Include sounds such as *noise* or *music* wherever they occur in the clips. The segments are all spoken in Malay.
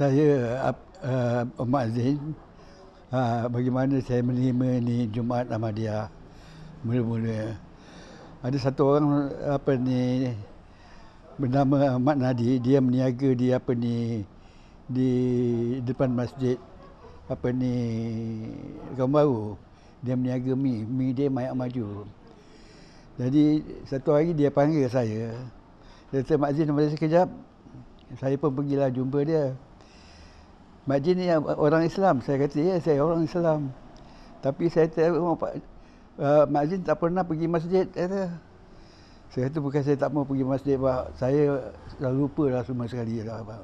saya uh, eh, Umar Azin uh, bagaimana saya menerima ni Jumaat Ahmadiyah mula-mula ada satu orang apa ni bernama Ahmad Nadi dia meniaga di apa ni di depan masjid apa ni Kampung Baru dia meniaga mi mi dia mayak maju jadi satu hari dia panggil saya dia kata Mat Azin nama saya sekejap saya pun pergilah jumpa dia Jin ni orang Islam. Saya kata, ya saya orang Islam. Tapi saya tahu uh, Jin tak pernah pergi masjid. Kata. Saya kata, bukan saya tak mau pergi masjid. Bah. Saya dah lupa lah semua sekali. Lah, bah.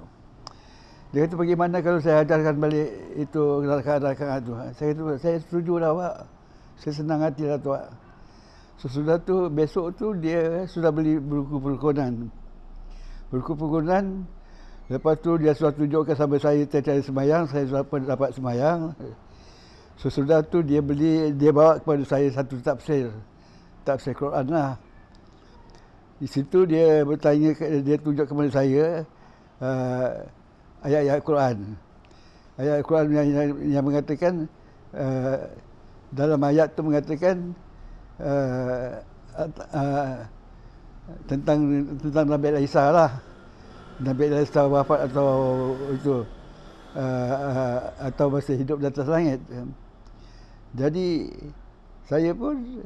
Dia kata, bagaimana kalau saya ajarkan balik itu rakan-rakan itu. Saya kata, saya setuju lah Pak. Saya senang hati lah Tuan. Sesudah tu, besok tu dia sudah beli buku perkonan. Buku perkonan, Lepas tu dia sudah tunjukkan sampai saya tercari semayang, saya sudah dapat semayang. Sesudah tu dia beli, dia bawa kepada saya satu tafsir. Tafsir Quran lah. Di situ dia bertanya, dia tunjuk kepada saya uh, ayat-ayat Quran. Ayat Quran yang, yang, yang mengatakan, uh, dalam ayat tu mengatakan, uh, uh, tentang tentang Nabi Isa lah. Nabi Allah setelah wafat atau itu uh, atau masih hidup di atas langit. Ya. Jadi saya pun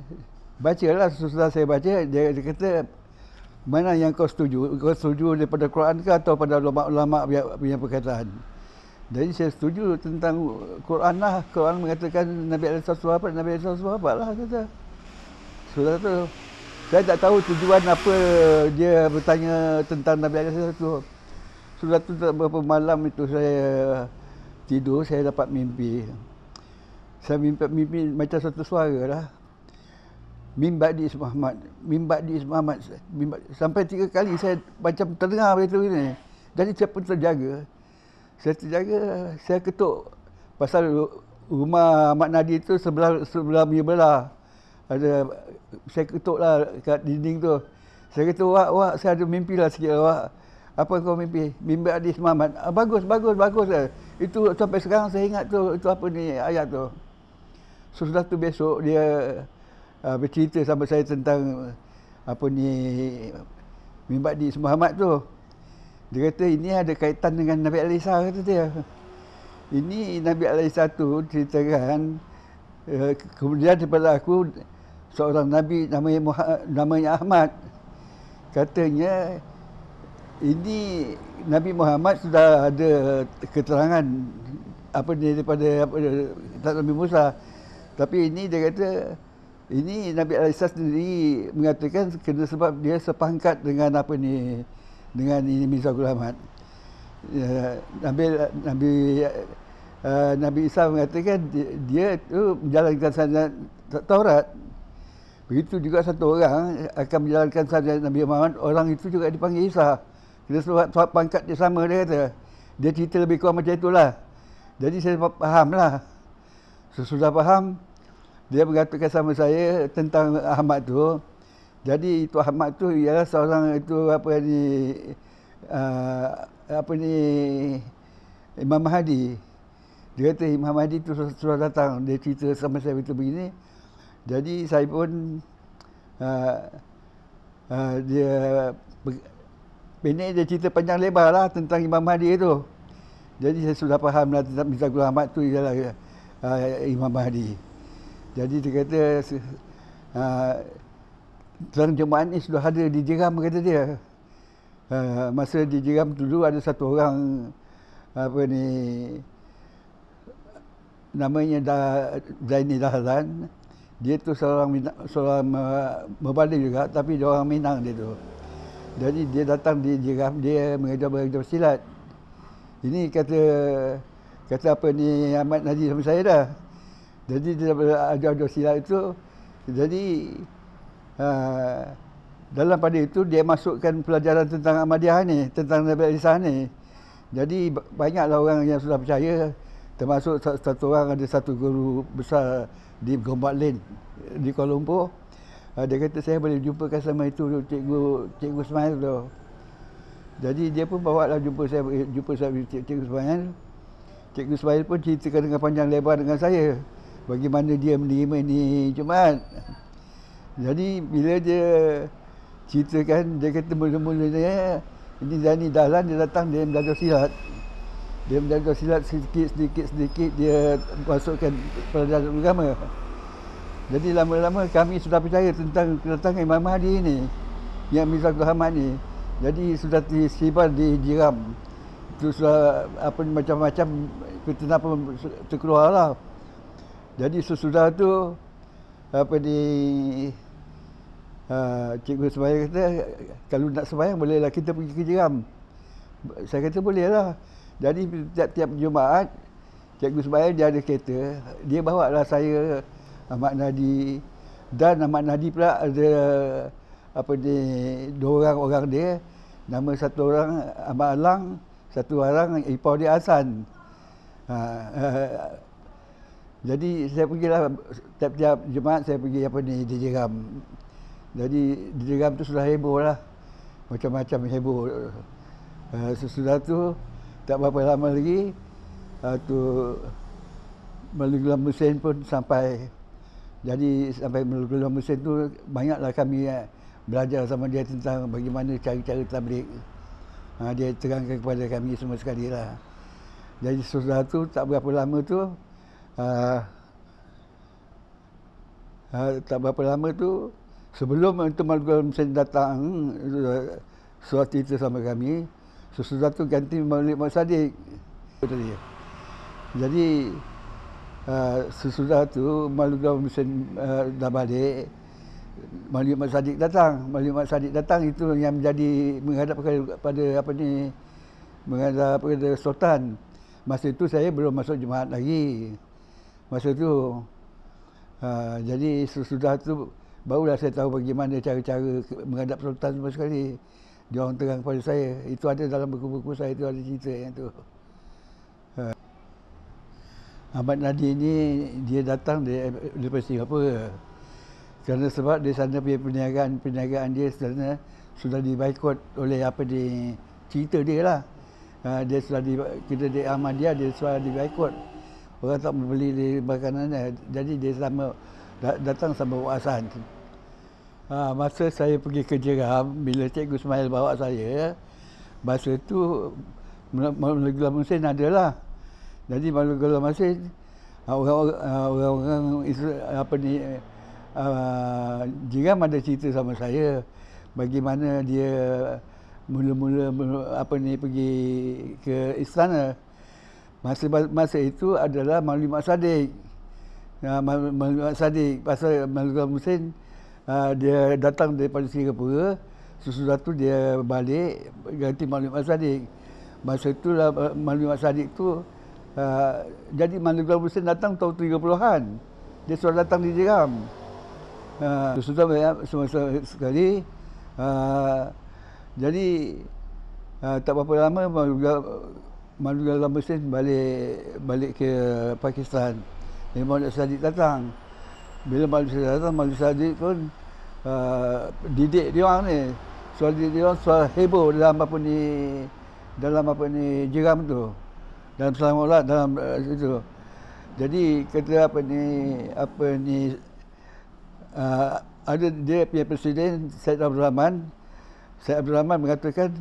baca lah susah saya baca dia, dia kata mana yang kau setuju? Kau setuju daripada Quran ke atau pada ulama-ulama punya perkataan? Jadi saya setuju tentang Quran lah. Quran mengatakan Nabi Allah SWT, Nabi Allah SWT lah kata. Sudah tu. Saya tak tahu tujuan apa dia bertanya tentang Nabi Adam satu. Sudah tu beberapa malam itu saya tidur, saya dapat mimpi. Saya mimpi, mimpi macam satu suara lah. mimba di Muhammad, mimba di Muhammad. Mimbad. Sampai tiga kali saya macam terdengar begitu ini. Jadi saya pun terjaga. Saya terjaga, saya ketuk. Pasal rumah Ahmad Nadi itu sebelah sebelah mi ada saya ketuk lah kat dinding tu. Saya kata, wak, wak, saya ada mimpi lah sikit wak. Apa kau mimpi? Mimpi Adi Semamat. Ah, bagus, bagus, bagus lah. Itu sampai sekarang saya ingat tu, itu apa ni ayat tu. So, sudah tu besok dia uh, bercerita sama saya tentang apa ni mimpi Adi Semamat tu. Dia kata, ini ada kaitan dengan Nabi Alisa kata dia. Ini Nabi Alisa tu ceritakan uh, kemudian daripada aku seorang nabi namanya Muhammad, namanya Ahmad katanya ini Nabi Muhammad sudah ada keterangan apa ni daripada apa Nabi Musa tapi ini dia kata ini Nabi Isa sendiri mengatakan kena sebab dia sepangkat dengan apa ni dengan ini Mirza Ghulam Ahmad ya, Nabi Nabi uh, Nabi Isa mengatakan dia, dia tu menjalankan sanad Taurat Begitu juga satu orang eh, akan menjalankan sahaja Nabi Muhammad, orang itu juga dipanggil Isa. Kita sebab, sebab pangkat dia sama dia kata. Dia cerita lebih kurang macam itulah. Jadi saya faham lah. Sudah faham, dia mengatakan sama saya tentang Ahmad tu. Jadi itu Ahmad tu ialah seorang itu apa ni uh, apa ni Imam Mahdi. Dia kata Imam Mahdi tu sudah datang. Dia cerita sama saya begitu begini. Jadi saya pun uh, uh, dia pendek dia cerita panjang lebar lah tentang Imam Mahdi itu. Jadi saya sudah faham lah tentang Mirza Gula Ahmad tu ialah uh, Imam Mahdi. Jadi dia kata uh, Tuan Jemaat ni sudah ada di Jeram kata dia. Uh, masa di Jeram dulu ada satu orang apa ni namanya Zaini Dahlan. Da- da- da- dia tu seorang Minang, seorang Mebali juga tapi dia orang Minang dia tu. Jadi dia datang di dia, dia mengajar belajar silat. Ini kata kata apa ni Ahmad Najib sama saya dah. Jadi dia ajar-ajar silat itu jadi uh, dalam pada itu dia masukkan pelajaran tentang Ahmadiyah ni, tentang Nabi Isa ni. Jadi banyaklah orang yang sudah percaya Termasuk satu orang ada satu guru besar di Gombak Lane di Kuala Lumpur. Ah, dia kata saya boleh jumpa jumpakan sama itu cikgu cikgu Ismail tu. Jadi dia pun bawa lah jumpa saya eh, jumpa saya cikgu Ismail. Cikgu Ismail pun ceritakan dengan panjang lebar dengan saya bagaimana dia menerima ini cuma. Jadi bila dia ceritakan dia kata mula-mulanya ini Zani Dahlan dia datang dia belajar silat dia menjaga silat sedikit sedikit sedikit dia masukkan pelajaran agama jadi lama-lama kami sudah percaya tentang kedatangan Imam Mahdi ini yang Mirza Muhammad ini jadi sudah disibar di jiram itu sudah apa macam-macam fitnah pun terkeluar jadi sesudah itu apa di uh, ah, cikgu sembahyang kata kalau nak sembahyang bolehlah kita pergi ke jiram saya kata bolehlah jadi tiap-tiap Jumaat Cikgu Sumayan dia ada kereta Dia bawa lah saya Ahmad Nadi Dan Ahmad Nadi pula ada Apa ni Dua orang-orang dia Nama satu orang Ahmad Alang Satu orang Ipoh dia Hassan ha, ha, Jadi saya pergilah Tiap-tiap Jumaat saya pergi apa ni Di Jeram Jadi di Jeram tu sudah heboh lah Macam-macam heboh uh, Sesudah tu tak berapa lama lagi satu melulam mesin pun sampai jadi sampai melulam mesin tu banyaklah kami eh, belajar sama dia tentang bagaimana cara-cara tablik ha, dia terangkan kepada kami semua sekali lah jadi sudah tu tak berapa lama tu ha, ha, tak berapa lama tu sebelum itu malam mesin datang hmm, suatu itu sama kami Eh, sesudah tu ganti Maulid Mak Sadiq tadi. Jadi uh, sesudah tu Maulidah Mesin uh, eh, dah balik Maulid Mak Sadiq datang. Maulid Mak Sadiq datang itu yang menjadi menghadap kepada, apa ni menghadap kepada sultan. Masa itu saya belum masuk jemaat lagi. Masa itu uh, eh, jadi sesudah tu barulah saya tahu bagaimana cara-cara menghadap sultan semua sekali dia orang terang kepada saya itu ada dalam buku-buku saya itu ada cerita yang tu ha. Ahmad Nadi ni dia datang dari, daripada Singapura kerana sebab di sana punya perniagaan perniagaan dia sebenarnya sudah dibaikot oleh apa di cerita dia lah ha, dia sudah di kita di Ahmadiyah dia dia sudah dibaikot orang tak membeli di makanannya jadi dia sama datang sama wasan Ha, masa saya pergi ke Jeram, bila Cikgu Ismail bawa saya, masa itu Melayu Gula Mesin adalah. Jadi Melayu Gula Mesin, orang-orang apa ni, ah, jika ada cerita sama saya bagaimana dia mula-mula apa ni pergi ke istana. Masa masa itu adalah Malik Mak Sadiq. Ya, pasal Malik Mak Sadiq Ah, dia datang daripada Singapura sesudah tu dia balik ganti Maulid Mat Sadiq masa lah eh, Maulid Mat Sadiq tu uh, jadi Maulid Mat Sadiq datang tahun 30-an dia sudah datang di Jeram uh, sesudah banyak semasa sekali uh, jadi uh, tak berapa lama Maulid Manugal Lamusin balik balik ke Pakistan. Dia mahu Sadiq datang. Bila Manugal Sadiq datang, Manugal Sadiq pun uh, didik dia orang ni suara didik dia orang suara heboh dalam apa ni dalam apa ni jiram tu dalam selamat dalam uh, eh, itu jadi kata apa ni apa ni uh, ada dia punya presiden Syed Abdul Rahman Syed Abdul Rahman mengatakan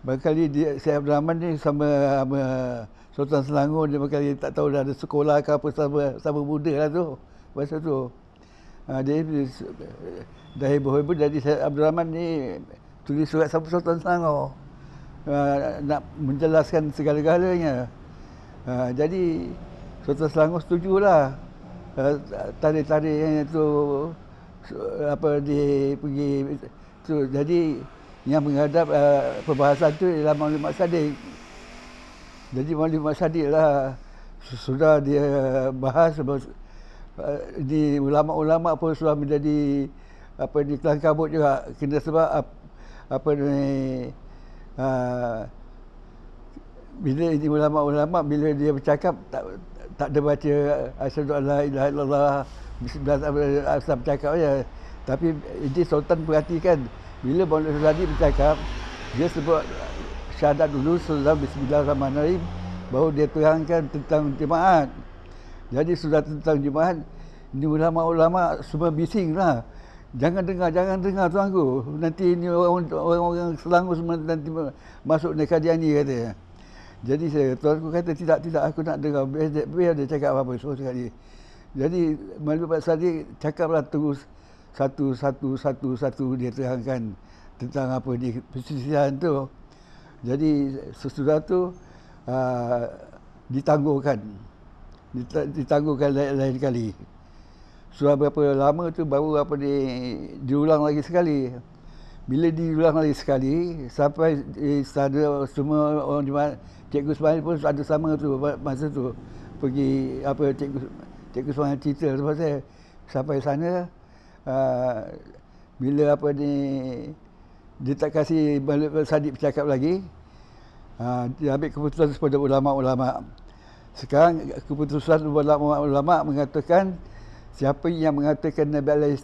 berkali dia Syed Abdul Rahman ni sama sama Sultan Selangor dia berkali tak tahu dah ada sekolah ke apa sama sama muda lah tu masa tu jadi dari heboh heboh jadi Syed Abdul Rahman ni tulis surat sapu Sultan Selangor ah, nak menjelaskan segala-galanya ah, jadi Sultan Selangor setujulah ah, tarik-tarik yang itu apa di pergi tu jadi yang menghadap uh, perbahasan tu ialah Maulid Mak Sadiq. Jadi Maulid Mak Sadiq lah sudah dia bahas Eh, di ulama-ulama pun sudah menjadi apa di kelang kabut juga kena sebab apa ni uh, bila ini ulama-ulama bila dia bercakap tak tak ada baca asyhadu alla ilaha illallah bismillah asal bercakap ya tapi ini sultan perhatikan bila Bani Sulaiman bercakap dia sebut syahadat dulu sebelum bismillahirrahmanirrahim baru dia terangkan tentang jemaat jadi sudah tentang jemaah ini ulama-ulama semua bising lah. Jangan dengar, jangan dengar tuan tuanku. Nanti ini orang-orang selangor semua nanti masuk ni kajian ni kata. Jadi saya tuanku kata tidak, tidak aku nak dengar. Biar dia, biar cakap apa-apa. So cakap dia. Jadi malu Pak Sadi cakaplah terus satu, satu, satu, satu dia terangkan tentang apa ni persisian tu. Jadi sesudah tu uh, ditangguhkan ditangguhkan lain, lain kali. Sudah berapa lama tu baru apa di diulang lagi sekali. Bila diulang lagi sekali sampai di sana semua orang jemaah Cikgu Sumayan pun ada sama tu masa tu pergi apa Cikgu Cikgu Sumayan cerita sebab saya sampai sana uh, bila apa ni dia tak kasih balik sadik bercakap lagi uh, dia ambil keputusan kepada ulama-ulama' Sekarang keputusan ulama-ulama mengatakan siapa yang mengatakan Nabi Allah eh,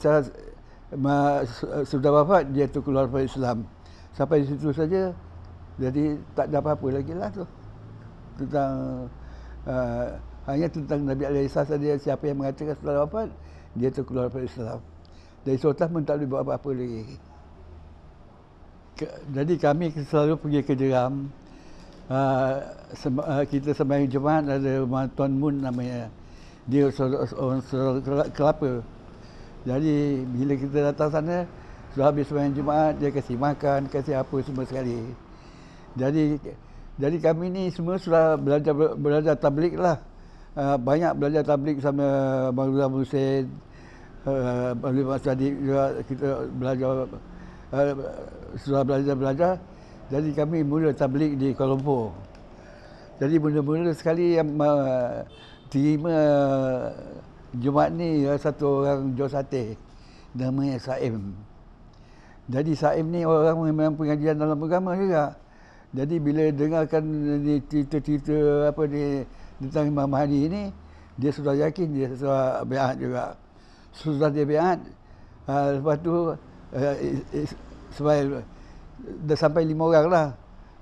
sudah wafat dia tu keluar dari Islam. Sampai di situ saja. Jadi tak ada apa-apa lagi lah tu. Tentang uh, hanya tentang Nabi Allah saja siapa yang mengatakan sudah wafat dia tu keluar dari Islam. Dari sultan pun tak boleh buat apa-apa lagi. Ke, jadi kami selalu pergi ke Jeram uh, uh, kita sembang Jumaat ada Tuan Moon namanya. Dia seorang surat kelapa. Jadi bila kita datang sana, sudah habis sembahyang Jumaat, dia kasih makan, kasih apa semua sekali. Jadi jadi kami ni semua sudah belajar belajar tablik lah. Uh, banyak belajar tablik sama Bang Rizal Musin, Bang Rizal juga kita belajar uh, sudah belajar-belajar. Jadi kami mula tablik di Kuala Lumpur. Jadi mula-mula sekali yang eh, terima Jumaat ni eh, satu orang jual sate namanya Saim. Jadi Saim ni orang memang pengajian dalam agama juga. Jadi bila dengarkan ni cerita-cerita apa ni tentang Imam Mahdi ni dia sudah yakin dia sudah biat juga. Sudah dia biat. Uh, eh, lepas tu uh, sebab dah sampai lima orang lah.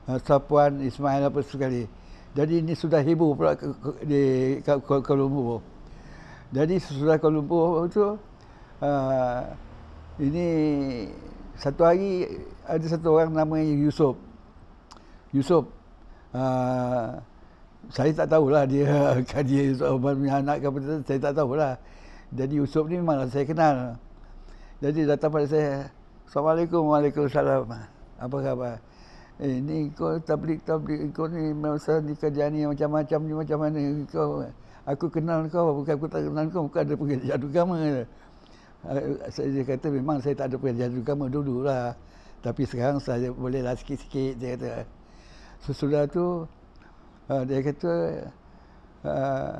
Ha, Sapuan, Ismail apa sekali. Jadi ini sudah heboh pula di Kuala Lumpur. Jadi sesudah Kuala Lumpur itu, uh, ha, ini satu hari ada satu orang namanya Yusof. Yusof. Uh, saya tak tahulah dia *laughs* kan dia Yusof punya anak ke apa saya tak tahulah. Jadi Yusof ni memang saya kenal. Jadi datang pada saya, Assalamualaikum, Waalaikumsalam. Uh, apa khabar? Eh, ni kau tablik-tablik kau ni masa ni kerjaan ni macam-macam ni macam mana kau aku kenal kau bukan aku tak kenal kau bukan ada pekerjaan agama eh, saya dia kata memang saya tak ada pekerjaan agama dulu lah tapi sekarang saya boleh lah sikit-sikit dia kata sesudah tu eh, dia kata eh,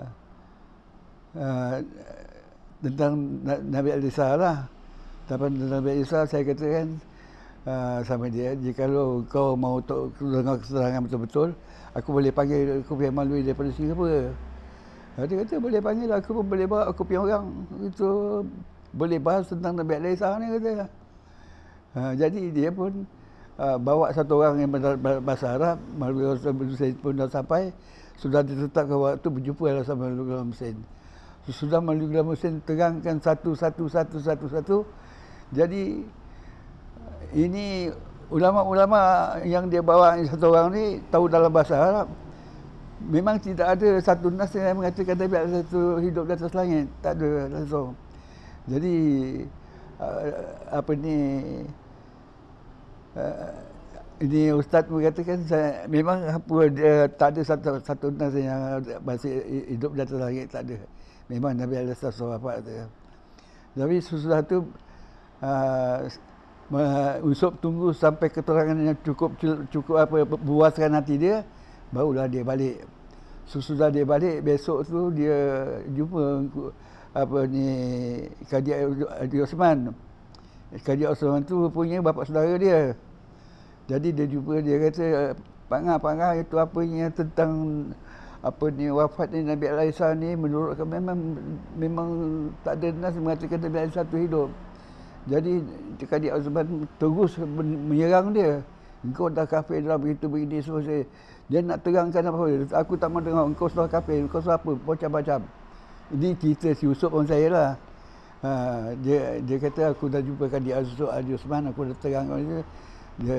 tentang Nabi Al-Isa lah tentang Nabi Al-Isa saya kata kan uh, ah, sama dia jika kau mau to- dengar keterangan betul-betul aku boleh panggil aku punya malui daripada Singapura ah, dia kata boleh panggil aku pun boleh bawa aku punya orang itu boleh bahas tentang Nabi Al-Isa ni kata uh, jadi dia pun uh, bawa satu orang yang bahasa Arab malui Rasulullah pun dah sampai sudah ditetapkan waktu berjumpa lah sama Rasulullah mesin sudah melalui Ghulam Hussein terangkan satu-satu-satu-satu-satu. Jadi ini ulama-ulama yang dia bawa satu orang ni tahu dalam bahasa Arab memang tidak ada satu nas yang mengatakan ada satu hidup di atas langit tak ada langsung jadi eh, apa ni eh, ini ustaz mengatakan saya, memang apa dia tak ada satu satu nas yang masih hidup di atas langit tak ada memang Nabi Allah SWT tu. Tapi sesudah tu eh, uh, Usop tunggu sampai keterangan yang cukup cukup apa buaskan hati dia barulah dia balik. Sesudah dia balik besok tu dia jumpa apa ni Kadi Adi Osman. Kadi Osman tu punya bapa saudara dia. Jadi dia jumpa dia kata pangah pangah itu apa yang tentang apa ni wafat ni Nabi al ni menurut memang memang tak ada nas mengatakan Nabi Al-Isa tu hidup. Jadi dia Azman terus menyerang dia. Engkau dah kafir dalam begitu begini semua saya. Dia nak terangkan apa dia. Aku tak mahu dengar engkau sudah kafir, engkau sudah apa, macam-macam. Ini cerita si Yusuf pun saya lah. Ha, dia, dia kata aku dah jumpa Kadi Azman, Adi Osman, aku dah terangkan dia. Dia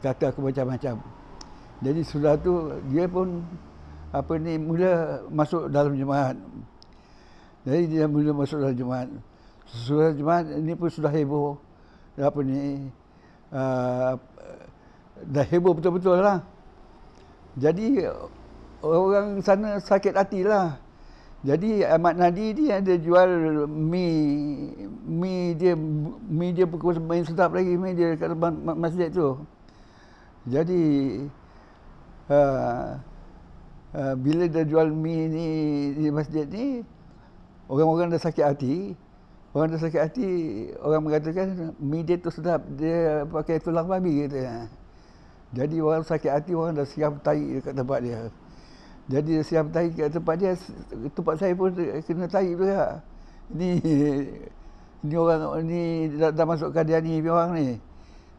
kata aku macam-macam. Jadi sudah tu dia pun apa ni mula masuk dalam jemaah. Jadi dia mula masuk dalam jemaah. Sesudah Jumaat ini pun sudah heboh. Apa ni? Uh, dah heboh betul-betul lah. Jadi orang sana sakit hati lah. Jadi Ahmad Nadi ni ada jual mi mi dia mi dia pukul main sedap lagi mi dia kat masjid tu. Jadi uh, uh, bila dia jual mi ni di masjid ni orang-orang dah sakit hati orang tu sakit hati orang mengatakan media tu sedap dia pakai tulang babi gitu ya. Ha. jadi orang sakit hati orang dah siap tai dekat tempat dia jadi siap tai dekat tempat dia tempat saya pun kena tai ya. Lah. ni ni orang ni dah, dah masuk kadian ni orang ni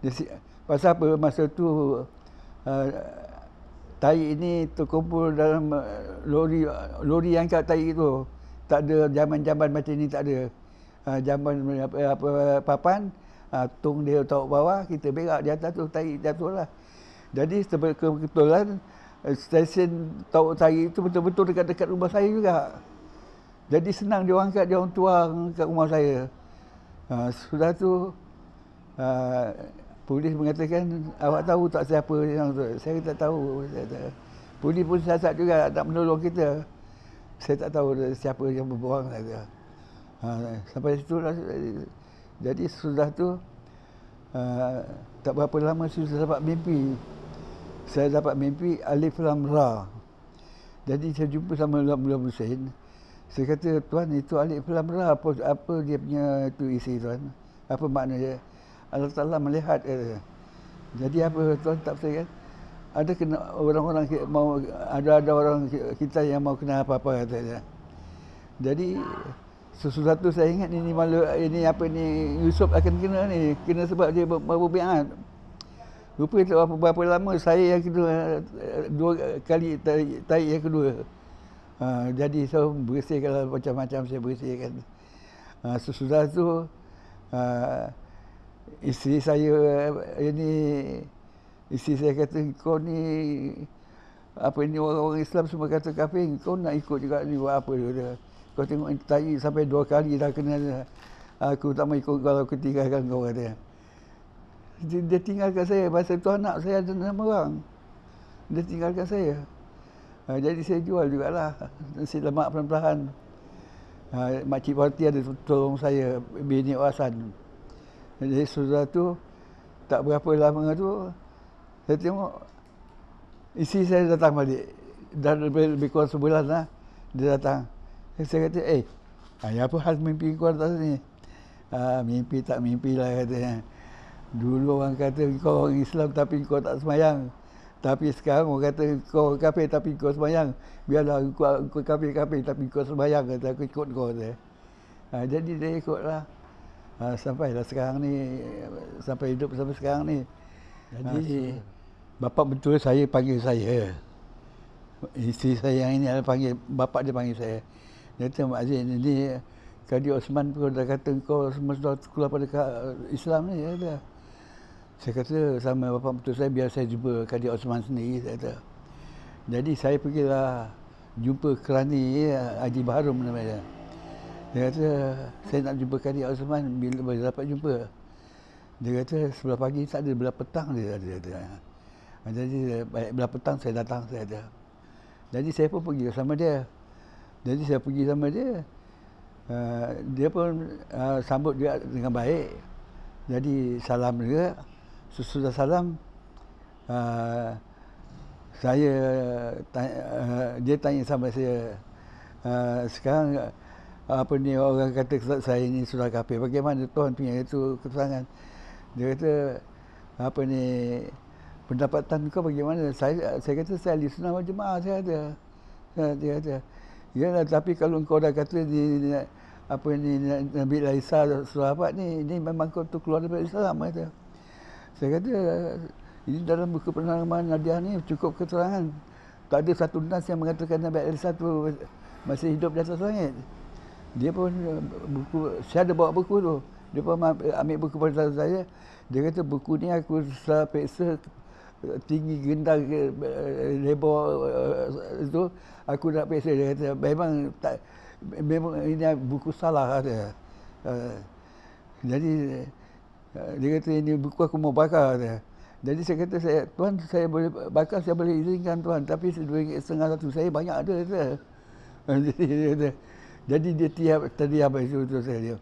dia si, pasal apa masa tu uh, ha, tai ini terkumpul dalam eh, lori lori yang kat tai itu tak ada zaman zaman macam ni tak ada Ah, zaman apa, apa papan uh, tung dia tok bawah kita berak di atas tu tarik jatuh lah jadi kebetulan ah, stesen tok tarik itu betul-betul dekat-dekat rumah saya juga jadi senang dia angkat dia orang tuang kat rumah saya uh, sudah tu uh, polis mengatakan awak tahu tak siapa yang tu saya tak tahu saya polis pun siasat juga tak menolong kita saya tak tahu siapa yang berbuang saya Ha, sampai situ lah. Jadi sudah tu uh, tak berapa lama sudah dapat mimpi. Saya dapat mimpi Alif Lam Ra. Jadi saya jumpa sama Lam Lam Hussein. Saya kata, Tuan itu Alif Lam Ra. Apa, apa dia punya itu isi Tuan? Apa maknanya? Allah Ta'ala melihat. Kata. Eh. Jadi apa Tuan tak percaya kan? ada kena orang-orang mau ada ada orang kita yang mau kena apa-apa katanya. Jadi sesuatu saya ingat ni ni malu ini apa ni Yusuf akan kena ni kena sebab dia baru biangat kan. rupa itu berapa, berapa lama saya yang kedua dua kali tarik, yang kedua ha, jadi saya so, bersih kalau macam-macam saya bersihkan ha, sesudah tu ha, isteri saya eh, ini isteri saya kata kau ni apa ni orang-orang Islam semua kata kafir kau nak ikut juga ni buat apa dia, dia. Kau tengok tanya sampai dua kali dah kena ah, aku tak mau ikut kalau aku tinggalkan kau kata. Dia, dia tinggalkan saya masa tu anak saya ada enam orang. Dia tinggalkan saya. Ha, jadi saya jual jugalah nasi *laughs* lemak perlahan-lahan. Ha, Makcik Parti ada tolong saya bini Wasan. Jadi sudah tu tak berapa lama tu saya tengok isi saya datang balik dan lebih, lebih kurang sebulan lah dia datang saya kata, eh, hey, apa hal mimpi kau atas ni? Ha, ah, mimpi tak mimpi lah katanya. Dulu orang kata kau orang Islam tapi kau tak semayang. Tapi sekarang orang kata kau kafir tapi kau semayang. Biarlah kau, kau kafir-kafir tapi kau semayang. Kata aku ikut kau. Kata. Ha, jadi dia ikutlah. Ha, lah sekarang ni. Sampai hidup sampai sekarang ni. Jadi ha, bapak betul saya panggil saya. Isteri saya yang ini panggil, bapa dia panggil saya. Dia kata Mak Zain ini Kadi Osman pun dah kata kau semua sudah keluar pada eh, Islam ni. Dia kata. Saya kata sama bapa mertua saya biar saya jumpa Kadi Osman sendiri. Dia kata. Jadi saya pergilah jumpa Kerani eh, Haji Baharum namanya. Dia kata saya nak jumpa Kadi Osman bila boleh dapat jumpa. Dia kata sebelah pagi tak ada, belah petang dia ada. Dia kata. Jadi eh, belah petang saya datang. Saya ada Jadi saya pun pergi sama dia. Jadi saya pergi sama dia. Uh, dia pun uh, sambut dia dengan baik. Jadi salam dia. Sesudah salam, uh, saya tanya, uh, dia tanya sama saya, uh, sekarang apa ni orang kata saya ni sudah kafir. Bagaimana tuan punya itu keterangan? Dia kata, apa ni pendapatan kau bagaimana? Saya saya kata saya ahli sunnah jemaah saya ada. Dia kata, dia kata Ya, tapi kalau engkau dah kata ni apa ni Nabi Isa sahabat ni ini memang kau tu keluar daripada Islam kata. Saya kata ini dalam buku penerangan Nadiah ni cukup keterangan. Tak ada satu nas yang mengatakan Nabi Isa tu masih hidup di atas langit. Dia pun buku saya ada bawa buku tu. Dia pun ambil buku pada saya. Dia kata buku ni aku sudah periksa tinggi gendang eh, lebar itu eh, aku nak periksa dia kata memang tak memang ini buku salah ada eh, jadi dia kata ini buku aku mau bakar ada jadi saya kata saya tuan saya boleh bakar saya boleh izinkan tuan tapi sedoi setengah satu saya banyak ada kata *laughs* jadi jadi dia tiap tadi apa itu, itu saya dia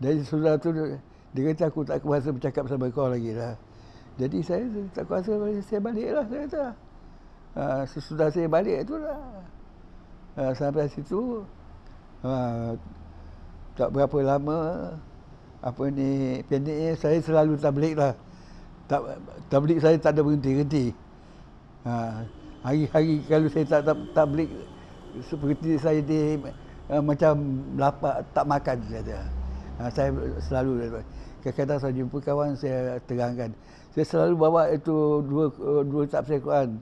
jadi sudah tu dia kata aku tak kuasa bercakap sama kau lagi lah jadi saya tak kuasa saya baliklah saya kata. Ha, sesudah saya balik tu lah. Ha, sampai situ ha, tak berapa lama apa ni pendeknya saya selalu tablik lah. Tak, tablik saya tak ada berhenti-henti. Ha, hari-hari kalau saya tak tablik seperti saya di uh, macam lapar tak makan saja. Ha, saya selalu Kadang-kadang saya jumpa kawan, saya terangkan. Saya selalu bawa itu dua eh, dua tafsir Quran.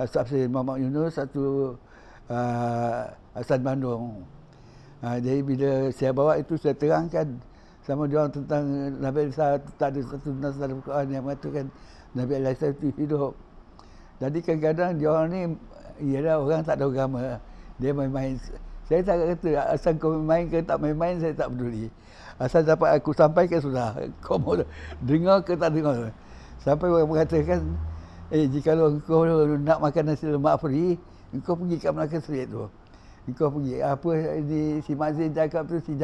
Eh, tafsir Muhammad Yunus, satu uh, eh, Hasan Bandung. Uh, jadi bila saya bawa itu, saya terangkan sama dia orang tentang Nabi Isa tak ada satu nas dalam Quran yang mengatakan Nabi Isa itu hidup. Jadi kadang-kadang dia orang ni ialah orang tak ada agama. Dia main-main. Saya tak kata asal kau main ke tak main-main saya tak peduli. Asal dapat aku sampaikan sudah. *laughs* Kau mau dengar ke tak dengar. Sampai orang mengatakan, eh, jika kau nak makan nasi lemak peri, kau pergi ke Melaka Seri tu. Kau pergi. Apa ini, si Mak Zain cakap tu, si